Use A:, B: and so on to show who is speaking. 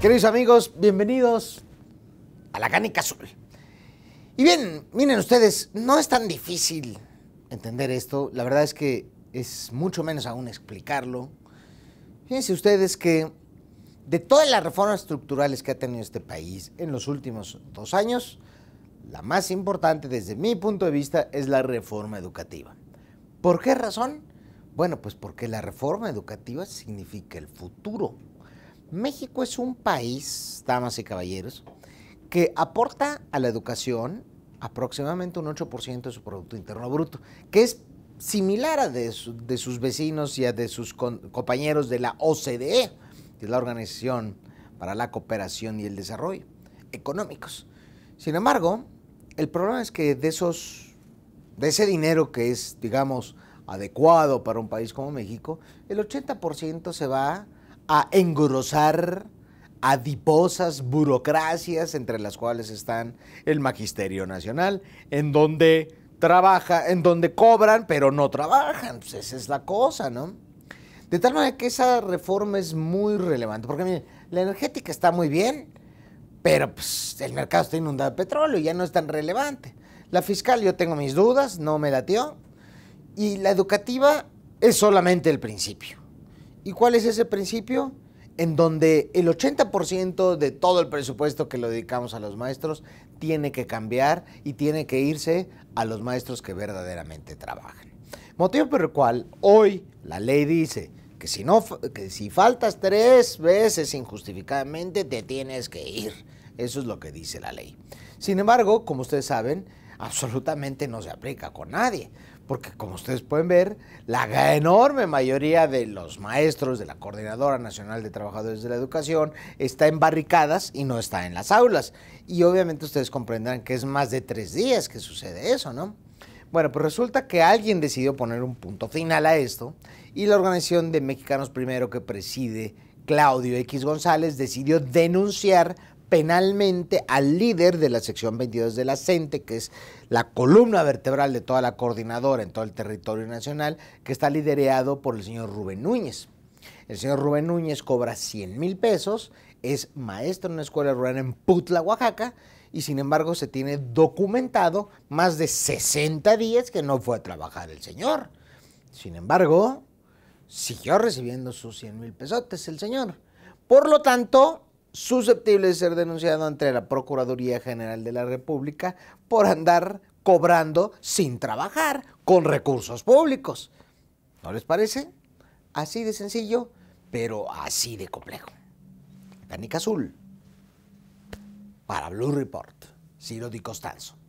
A: Queridos amigos, bienvenidos a la Gánica Azul. Y bien, miren ustedes, no es tan difícil entender esto, la verdad es que es mucho menos aún explicarlo. Fíjense ustedes que de todas las reformas estructurales que ha tenido este país en los últimos dos años, la más importante desde mi punto de vista es la reforma educativa. ¿Por qué razón? Bueno, pues porque la reforma educativa significa el futuro México es un país, damas y caballeros, que aporta a la educación aproximadamente un 8% de su Producto Interno Bruto, que es similar a de, sus vecinos y a de sus compañeros de la OCDE, que es la Organización para la Cooperación y el Desarrollo Económicos. Sin embargo, el problema es que de esos, de ese dinero que es, digamos, adecuado para un país como México, el 80% se va a a engrosar adiposas burocracias entre las cuales están el Magisterio Nacional, en donde trabaja, en donde cobran, pero no trabajan. Pues esa es la cosa, ¿no? De tal manera que esa reforma es muy relevante, porque la energética está muy bien, pero pues, el mercado está inundado de petróleo, ya no es tan relevante. La fiscal yo tengo mis dudas, no me latió, y la educativa es solamente el principio. ¿Y cuál es ese principio? En donde el 80% de todo el presupuesto que lo dedicamos a los maestros tiene que cambiar y tiene que irse a los maestros que verdaderamente trabajan. Motivo por el cual hoy la ley dice que si, no, que si faltas tres veces injustificadamente te tienes que ir. Eso es lo que dice la ley. Sin embargo, como ustedes saben, absolutamente no se aplica con nadie, porque como ustedes pueden ver, la enorme mayoría de los maestros de la Coordinadora Nacional de Trabajadores de la Educación está en barricadas y no está en las aulas. Y obviamente ustedes comprenderán que es más de tres días que sucede eso, ¿no? Bueno, pues resulta que alguien decidió poner un punto final a esto y la organización de Mexicanos Primero que preside Claudio X González decidió denunciar penalmente al líder de la sección 22 de la CENTE, que es la columna vertebral de toda la coordinadora en todo el territorio nacional, que está liderado por el señor Rubén Núñez. El señor Rubén Núñez cobra 100 mil pesos, es maestro en una escuela rural en Putla, Oaxaca, y sin embargo se tiene documentado más de 60 días que no fue a trabajar el señor. Sin embargo, siguió recibiendo sus 100 mil pesotes el señor. Por lo tanto, susceptible de ser denunciado ante la Procuraduría General de la República por andar cobrando sin trabajar con recursos públicos. ¿No les parece? Así de sencillo, pero así de complejo. Canica Azul. Para Blue Report, Ciro Di Costanzo.